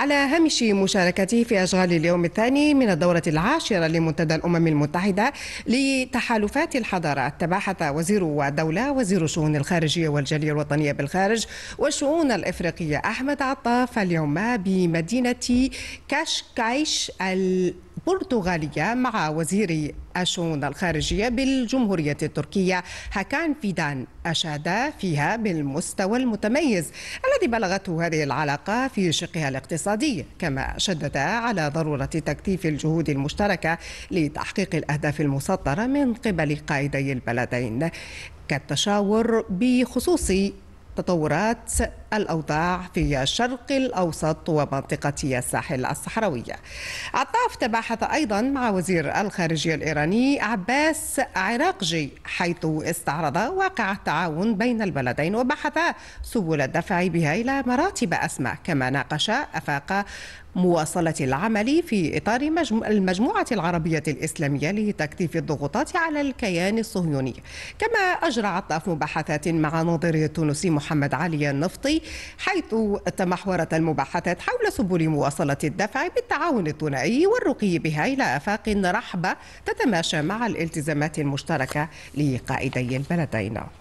على هامش مشاركته في أشغال اليوم الثاني من الدورة العاشرة لمنتدى الأمم المتحدة لتحالفات الحضارات تباحث وزير الدولة وزير الشؤون الخارجية والجالية الوطنية بالخارج والشؤون الإفريقية أحمد عطاف اليوم بمدينة كاشكايش ال البرتغالية مع وزير الشؤون الخارجية بالجمهورية التركية هكان فيدان أشاد فيها بالمستوى المتميز الذي بلغته هذه العلاقة في شقها الاقتصادي كما شدد على ضرورة تكثيف الجهود المشتركة لتحقيق الأهداف المسطرة من قبل قائدي البلدين كالتشاور بخصوص تطورات الأوضاع في الشرق الأوسط ومنطقة الساحل الصحراوية عطاف تباحث أيضا مع وزير الخارجية الإيراني عباس عراقجي حيث استعرض واقع التعاون بين البلدين وبحث سبل الدفع بها إلى مراتب أسمى كما ناقش أفاق مواصلة العمل في إطار المجموعة العربية الإسلامية لتكثيف الضغوطات على الكيان الصهيوني كما أجرى عطاف مباحثات مع ناظر التونسي محمد علي النفطي حيث تمحورت المباحثات حول سبل مواصلة الدفع بالتعاون الثنائي والرقي بها إلى آفاق رحبة تتماشى مع الالتزامات المشتركة لقائدي البلدين